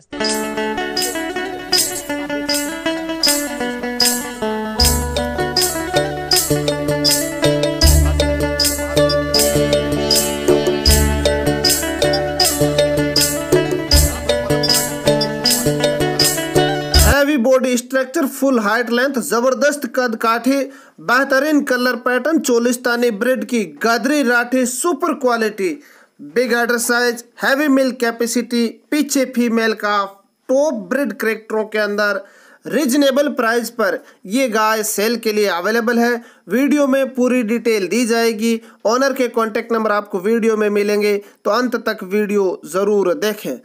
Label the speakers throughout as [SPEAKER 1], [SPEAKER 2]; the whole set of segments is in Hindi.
[SPEAKER 1] body structure full height length जबरदस्त कद काठी बेहतरीन कलर पैटर्न चोलिस्तानी ब्रेड की गदरी Rathi super quality big udder size heavy milk capacity पीछे फीमेल का टॉप ब्रिड करेक्टरों के अंदर रिजनेबल प्राइस पर ये गाय सेल के लिए अवेलेबल है वीडियो में पूरी डिटेल दी जाएगी ओनर के कॉन्टेक्ट नंबर आपको वीडियो में मिलेंगे तो अंत तक वीडियो ज़रूर देखें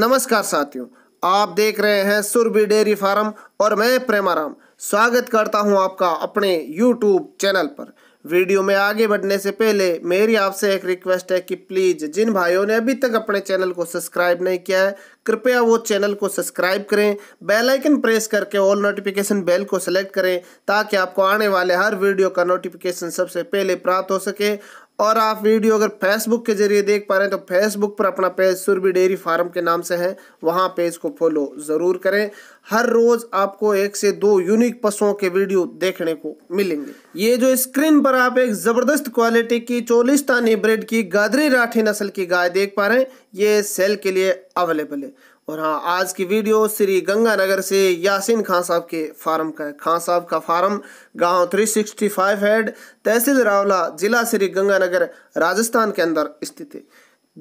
[SPEAKER 1] नमस्कार साथियों आप देख रहे हैं सुरभि डेयरी फार्म और मैं प्रेमाराम स्वागत करता हूं आपका अपने यूट्यूब चैनल पर वीडियो में आगे बढ़ने से पहले मेरी आपसे एक रिक्वेस्ट है कि प्लीज़ जिन भाइयों ने अभी तक अपने चैनल को सब्सक्राइब नहीं किया है कृपया वो चैनल को सब्सक्राइब करें बेल आइकन प्रेस करके ऑल नोटिफिकेशन बेल को सेलेक्ट करें ताकि आपको आने वाले हर वीडियो का नोटिफिकेशन सबसे पहले प्राप्त हो सके और आप वीडियो अगर फेसबुक के जरिए देख पा रहे हैं तो फेसबुक पर अपना पेज सुरभि डेयरी फार्म के नाम से है वहाँ पेज को फॉलो ज़रूर करें हर रोज़ आपको एक से दो यूनिक पशुओं के वीडियो देखने को मिलेंगे ये जो स्क्रीन पर आप एक ज़बरदस्त क्वालिटी की चोलिस्तानी ब्रेड की गादरी राठी नस्ल की गाय देख पा रहे हैं ये सेल के लिए अवेलेबल है और हाँ आज की वीडियो श्री गंगानगर से यासिन खान साहब के फार्म का है खान साहब का फार्म गांव 365 हेड तहसील रावला जिला श्री गंगानगर राजस्थान के अंदर स्थित है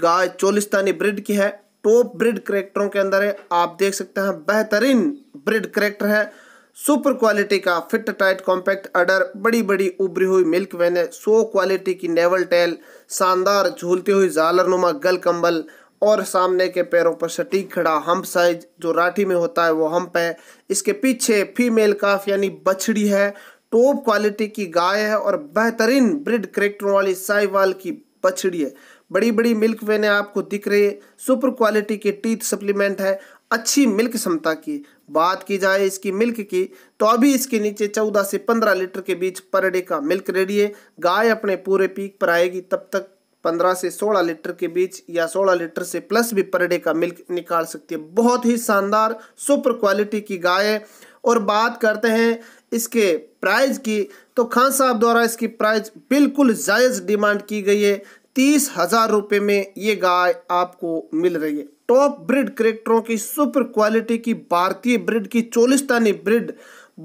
[SPEAKER 1] गाय चोलिस्तानी ब्रिड की है टॉप ब्रिड करेक्टरों के अंदर है आप देख सकते हैं बेहतरीन ब्रिड करेक्टर है सुपर क्वालिटी का फिट टाइट कॉम्पैक्ट अडर बड़ी बड़ी उभरी हुई मिल्क वैन है सो क्वालिटी की नेवल टेल शानदार झूलती हुई जालर नुमा गल कंबल और सामने के पैरों पर सटीक खड़ा हम साइज जो राठी में होता है वो हम्प है इसके पीछे फीमेल काफ यानी बछड़ी है टॉप क्वालिटी की गाय है और बेहतरीन ब्रिड करेक्टर वाली साईवाल की बछड़ी है बड़ी बड़ी मिल्क वेने आपको दिख रही है सुपर क्वालिटी के टीथ सप्लीमेंट है अच्छी मिल्क क्षमता की बात की जाए इसकी मिल्क की तो अभी इसके नीचे 14 से 15 लीटर के बीच पर डे का मिल्क रेडी है गाय अपने पूरे पीक पर आएगी तब तक पंद्रह से सोलह लीटर के बीच या सोलह लीटर से प्लस भी पर डे का मिल्क निकाल सकती है बहुत ही शानदार सुपर क्वालिटी की गाय है और बात करते हैं इसके प्राइस की तो खान साहब द्वारा इसकी प्राइस बिल्कुल जायज़ डिमांड की गई है तीस हज़ार रुपये में ये गाय आपको मिल रही है टॉप ब्रिड करेक्टरों की सुपर क्वालिटी की भारतीय ब्रिड की चोलिस्तानी ब्रिड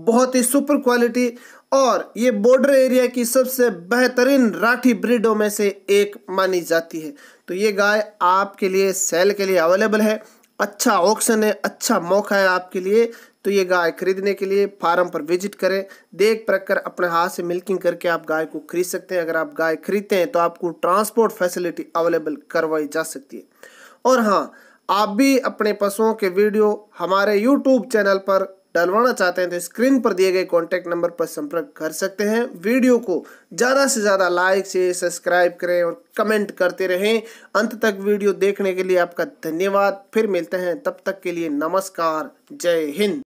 [SPEAKER 1] बहुत ही सुपर क्वालिटी और ये बॉर्डर एरिया की सबसे बेहतरीन राठी ब्रिडों में से एक मानी जाती है तो ये गाय आपके लिए सेल के लिए अवेलेबल है अच्छा ऑप्शन है अच्छा मौका है आपके लिए तो ये गाय खरीदने के लिए फार्म पर विजिट करें देख परख कर अपने हाथ से मिल्किंग करके आप गाय को खरीद सकते हैं अगर आप गाय खरीदते हैं तो आपको ट्रांसपोर्ट फैसिलिटी अवेलेबल करवाई जा सकती है और हाँ आप भी अपने पशुओं के वीडियो हमारे यूट्यूब चैनल पर डलवाना चाहते हैं तो स्क्रीन पर दिए गए कॉन्टैक्ट नंबर पर संपर्क कर सकते हैं वीडियो को ज़्यादा से ज़्यादा लाइक से सब्सक्राइब करें और कमेंट करते रहें अंत तक वीडियो देखने के लिए आपका धन्यवाद फिर मिलते हैं तब तक के लिए नमस्कार जय हिंद